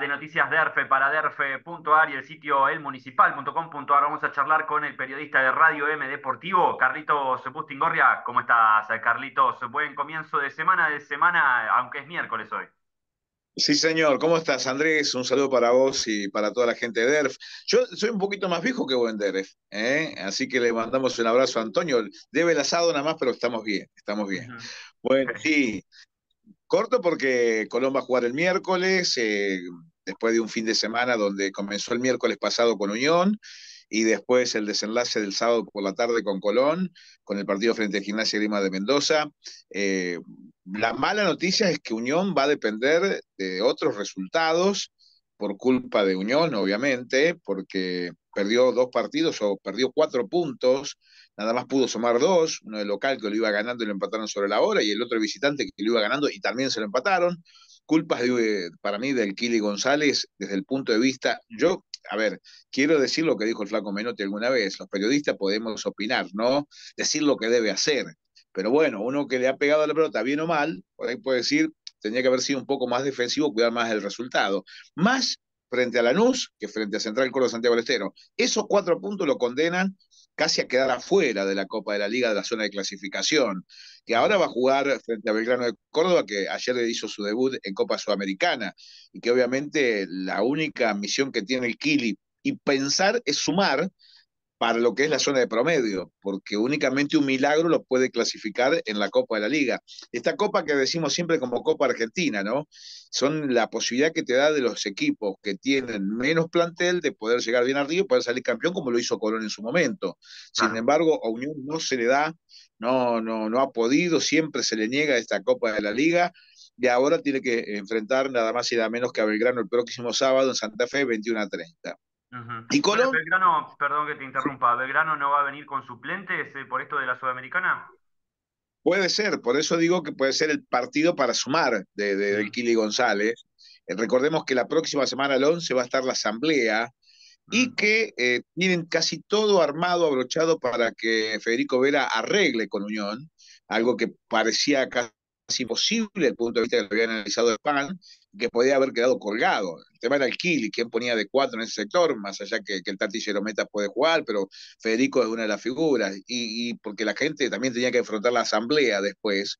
de Noticias DERFE para DERFE.ar y el sitio elmunicipal.com.ar. Vamos a charlar con el periodista de Radio M Deportivo, Carlitos Bustingorria. ¿Cómo estás, Carlitos? Buen comienzo de semana, de semana, aunque es miércoles hoy. Sí, señor. ¿Cómo estás, Andrés? Un saludo para vos y para toda la gente de DERF. Yo soy un poquito más viejo que vos en DERF, ¿eh? así que le mandamos un abrazo a Antonio. Debe el asado nada más, pero estamos bien, estamos bien. Bueno, sí. Corto porque Colón va a jugar el miércoles, eh, después de un fin de semana donde comenzó el miércoles pasado con Unión y después el desenlace del sábado por la tarde con Colón, con el partido frente a Gimnasia Lima de Mendoza. Eh, la mala noticia es que Unión va a depender de otros resultados por culpa de Unión, obviamente, porque perdió dos partidos o perdió cuatro puntos nada más pudo sumar dos, uno del local que lo iba ganando y lo empataron sobre la hora, y el otro visitante que lo iba ganando y también se lo empataron. Culpas para mí del Kili González desde el punto de vista, yo, a ver, quiero decir lo que dijo el flaco Menotti alguna vez, los periodistas podemos opinar, ¿no? Decir lo que debe hacer, pero bueno, uno que le ha pegado a la pelota bien o mal, por ahí puede decir, tenía que haber sido un poco más defensivo, cuidar más el resultado. Más frente a Lanús que frente a Central Córdoba Santiago del Estero. Esos cuatro puntos lo condenan casi a quedar afuera de la Copa de la Liga de la zona de clasificación, que ahora va a jugar frente a Belgrano de Córdoba, que ayer le hizo su debut en Copa Sudamericana, y que obviamente la única misión que tiene el Kili y pensar es sumar para lo que es la zona de promedio, porque únicamente un milagro lo puede clasificar en la Copa de la Liga. Esta Copa que decimos siempre como Copa Argentina, ¿no? Son la posibilidad que te da de los equipos que tienen menos plantel de poder llegar bien arriba y poder salir campeón como lo hizo Colón en su momento. Sin embargo, a Unión no se le da, no, no, no ha podido, siempre se le niega esta Copa de la Liga y ahora tiene que enfrentar nada más y nada menos que a Belgrano el próximo sábado en Santa Fe 21 a 30. Belgrano, perdón que te interrumpa, ¿Belgrano no va a venir con suplentes eh, por esto de la Sudamericana? Puede ser, por eso digo que puede ser el partido para sumar de, Kili González. Eh, recordemos que la próxima semana, al 11, va a estar la asamblea y que eh, tienen casi todo armado, abrochado para que Federico Vera arregle con Unión, algo que parecía casi imposible desde el punto de vista que lo había analizado el PAN, que podía haber quedado colgado. El tema era el Kili, quién ponía de cuatro en ese sector, más allá que, que el Tati Meta puede jugar, pero Federico es una de las figuras. Y, porque la gente también tenía que enfrentar la asamblea después,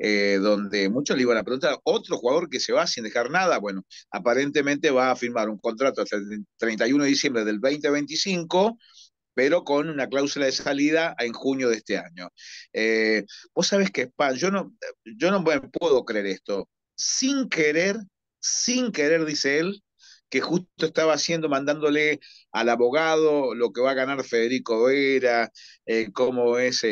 eh, donde muchos le iban a preguntar, otro jugador que se va sin dejar nada, bueno, aparentemente va a firmar un contrato hasta el 31 de diciembre del 2025 pero con una cláusula de salida en junio de este año. Eh, vos sabés que Span, yo no, yo no puedo creer esto sin querer, sin querer, dice él, que justo estaba haciendo, mandándole al abogado lo que va a ganar Federico Vera, eh, cómo es eh,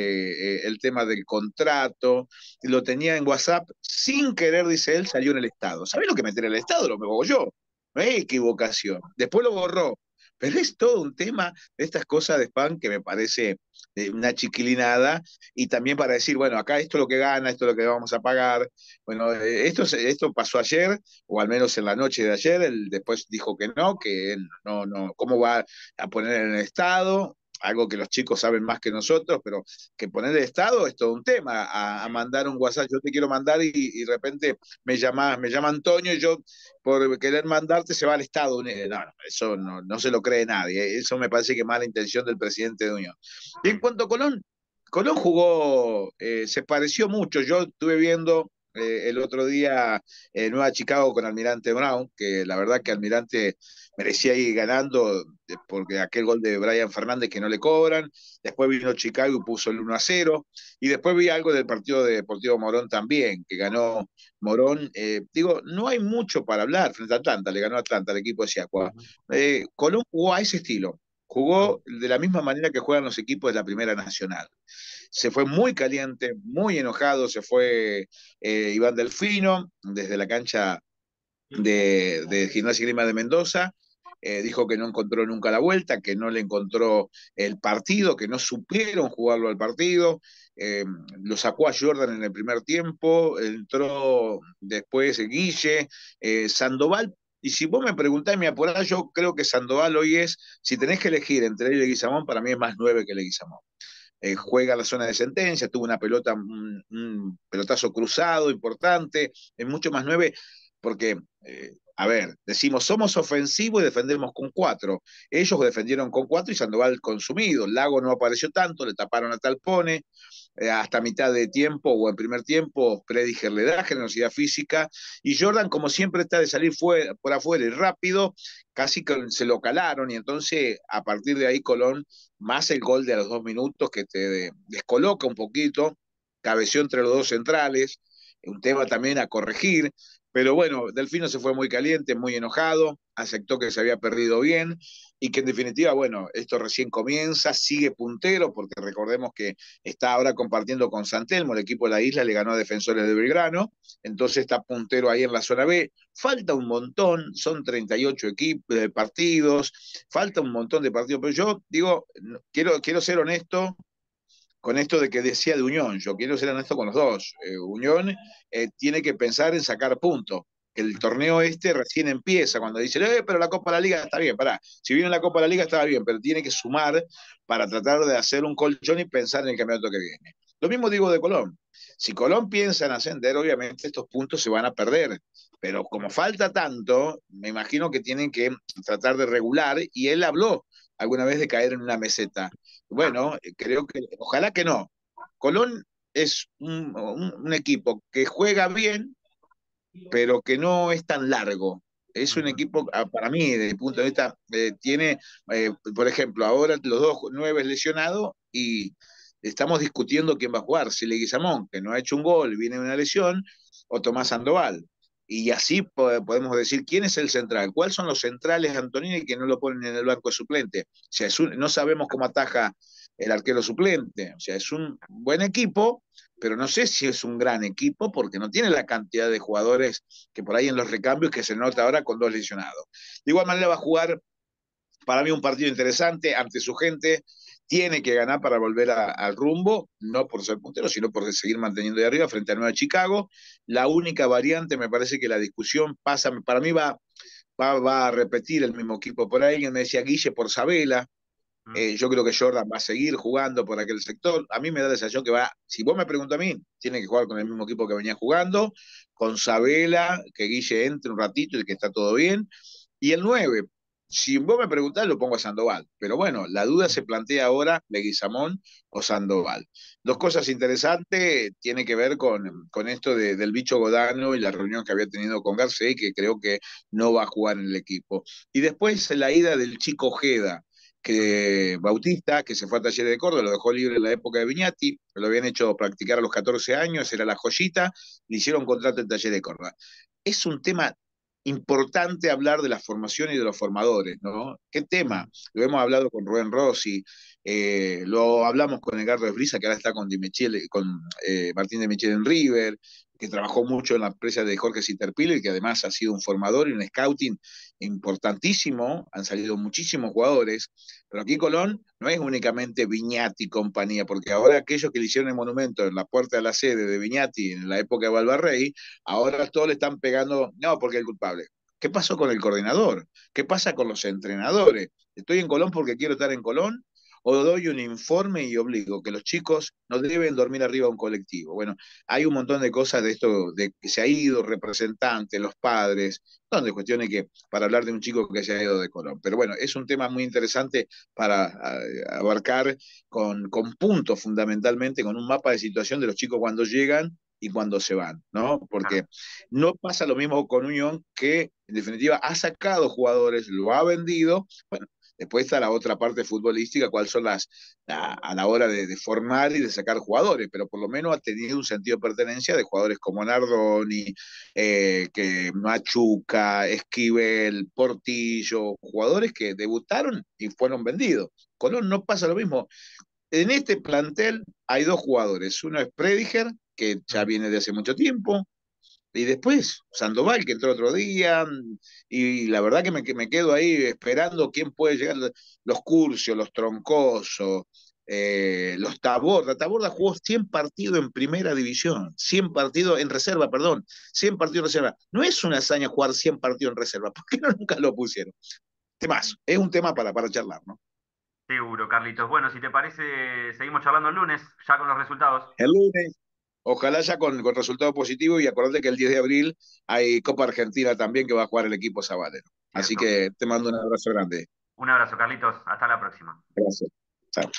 eh, el tema del contrato, lo tenía en WhatsApp, sin querer, dice él, salió en el Estado. ¿Sabés lo que meter en el Estado? Lo me yo. No equivocación. Después lo borró. Pero es todo un tema de estas cosas de spam que me parece eh, una chiquilinada y también para decir, bueno, acá esto es lo que gana, esto es lo que vamos a pagar. Bueno, eh, esto, esto pasó ayer, o al menos en la noche de ayer, él después dijo que no, que él no, no, cómo va a poner en el Estado algo que los chicos saben más que nosotros, pero que poner el estado es todo un tema, a, mandar un WhatsApp, yo te quiero mandar y, de repente me me llama Antonio y yo por querer mandarte se va al Estado No, eso no, se lo cree nadie, eh, eso me parece que es mala intención del presidente de Unión. Y en cuanto a Colón, Colón jugó, eh, se pareció mucho, yo estuve viendo eh, el otro día eh, Nueva Chicago con Almirante Brown, que la verdad que Almirante merecía ir ganando porque aquel gol de Brian Fernández que no le cobran. Después vino Chicago y puso el 1 a 0. Y después vi algo del partido de Deportivo Morón también, que ganó Morón. Eh, digo, no hay mucho para hablar frente a Atlanta, le ganó Atlanta, al equipo de Siacua. con un jugó a ese estilo, jugó de la misma manera que juegan los equipos de la Primera Nacional. Se fue muy caliente, muy enojado, se fue eh, Iván Delfino desde la cancha de, de Gimnasia Grima de Mendoza. Eh, dijo que no encontró nunca la vuelta, que no le encontró el partido, que no supieron jugarlo al partido. Eh, lo sacó a Jordan en el primer tiempo, entró después Guille. Sandoval y si vos me preguntás me apurás, yo creo que Sandoval hoy es, si tenés que elegir entre él y Leguizamón, para mí es más nueve que Leguizamón. Eh, juega la zona de sentencia, tuvo una pelota, un, pelotazo cruzado importante, es mucho más nueve, porque eh, a ver, decimos, somos ofensivos y defendemos con cuatro. Ellos defendieron con cuatro y Sandoval consumido. Lago no apareció tanto, le taparon a Talpone. Eh, hasta mitad de tiempo o en primer tiempo, Prediger le da generosidad física. Y Jordan, como siempre, está de salir por afuera y rápido, casi que se lo calaron. Y entonces, a partir de ahí, Colón, más el gol de a los dos minutos que te descoloca un poquito, cabeció entre los dos centrales un tema también a corregir. Pero bueno, Delfino se fue muy caliente, muy enojado, aceptó que se había perdido bien y que en definitiva, bueno, esto recién comienza, sigue puntero, porque recordemos que está ahora compartiendo con Santelmo, el equipo de la isla le ganó a Defensores de Belgrano, entonces está puntero ahí en la zona B. Falta un montón, son 38 equipos, eh, partidos, falta un montón de partidos, pero yo digo, quiero, quiero ser honesto con esto de que decía de Unión, yo quiero ser honesto con los dos. Eh, Unión eh, tiene que pensar en sacar puntos. El torneo este recién empieza cuando dice, eh, pero la Copa de la Liga está bien, pará. Si viene la Copa de la Liga estaba bien, pero tiene que sumar para tratar de hacer un colchón y pensar en el campeonato que viene. Lo mismo digo de Colón. Si Colón piensa en ascender, obviamente estos puntos se van a perder. Pero como falta tanto, me imagino que tienen que tratar de regular. Y él habló alguna vez de caer en una meseta. Bueno, ah. eh, creo que, ojalá que no. Colón es un, un, equipo que juega bien, pero que no es tan largo. Es un equipo, ah, para mí, desde el punto de vista, eh, tiene, eh, por ejemplo, ahora los dos nueve lesionados y estamos discutiendo quién va a jugar, si Leguizamón, que no ha hecho un gol, viene de una lesión, o Tomás Sandoval. Y así podemos decir quién es el central, cuáles son los centrales Antonini que no lo ponen en el banco de suplente. O sea, no sabemos cómo ataja el arquero suplente. O sea, es un buen equipo, pero no sé si es un gran equipo porque no tiene la cantidad de jugadores que por ahí en los recambios que se nota ahora con dos lesionados. De igual manera va a jugar para mí un partido interesante ante su gente, tiene que ganar para volver al rumbo, no por ser puntero, sino por seguir manteniendo de arriba frente a Nueva Chicago. La única variante, me parece que la discusión pasa, para mí va, va, a repetir el mismo equipo. Por ahí me decía Guille por Sabela. Mm. Eh, yo creo que Jordan va a seguir jugando por aquel sector. A mí me da la sensación que va, si vos me preguntas a mí, tiene que jugar con el mismo equipo que venía jugando, con Sabela, que Guille entre un ratito y que está todo bien. Y el 9, si vos me preguntás, lo pongo a Sandoval. Pero bueno, la duda se plantea ahora, Leguizamón o Sandoval. Dos cosas interesantes tienen que ver con, esto del bicho Godano y la reunión que había tenido con Garcés, que creo que no va a jugar en el equipo. Y después la ida del chico Jeda, que Bautista, que se fue a Taller de Córdoba, lo dejó libre en la época de Viñati, lo habían hecho practicar a los 14 años, era la joyita, le hicieron contrato en Taller de Córdoba. Es un tema importante hablar de la formación y de los formadores, ¿no? ¿Qué tema? Lo hemos hablado con Rubén Rossi, eh, lo hablamos con Edgardo Esbrisa, que ahora está con, con eh, Martín de Michel en River, que trabajó mucho en la empresa de Jorge y que además ha sido un formador y un scouting importantísimo, han salido muchísimos jugadores, pero aquí Colón no es únicamente Viñati y compañía, porque ahora aquellos que le hicieron el monumento en la puerta de la sede de Viñati en la época de Valvarrey, ahora todos le están pegando, no, porque es el culpable. ¿Qué pasó con el coordinador? ¿Qué pasa con los entrenadores? Estoy en Colón porque quiero estar en Colón o doy un informe y obligo que los chicos no deben dormir arriba de un colectivo. Bueno, hay un montón de cosas de esto, de que se ha ido representante, los padres, donde de cuestiones que para hablar de un chico que se ha ido de Colón. Pero bueno, es un tema muy interesante para abarcar con, con puntos fundamentalmente, con un mapa de situación de los chicos cuando llegan y cuando se van, ¿no? Porque no pasa lo mismo con Unión que en definitiva ha sacado jugadores, lo ha vendido, bueno, Después está la otra parte futbolística, cuáles son las a la hora de, formar y de sacar jugadores, pero por lo menos ha tenido un sentido de pertenencia de jugadores como Nardoni, eh, que Machuca, Esquivel, Portillo, jugadores que debutaron y fueron vendidos. Colón no pasa lo mismo. En este plantel hay dos jugadores, uno es Prediger, que ya viene de hace mucho tiempo, y después Sandoval, que entró otro día, y la verdad que me, quedo ahí esperando quién puede llegar, los Curcio, los Troncosos, eh, los Taborda. Taborda jugó 100 partidos en primera división, 100 partidos en reserva, perdón, 100 partidos en reserva. No es una hazaña jugar 100 partidos en reserva, Porque nunca lo pusieron? es un tema para, para charlar, ¿no? Seguro, Carlitos. Bueno, si te parece, seguimos charlando el lunes, ya con los resultados. El lunes, Ojalá ya con, con resultado positivo y acordate que el 10 de abril hay Copa Argentina también que va a jugar el equipo Sabalero. Así que te mando un abrazo grande. Un abrazo, Carlitos. Hasta la próxima. Gracias. Chao.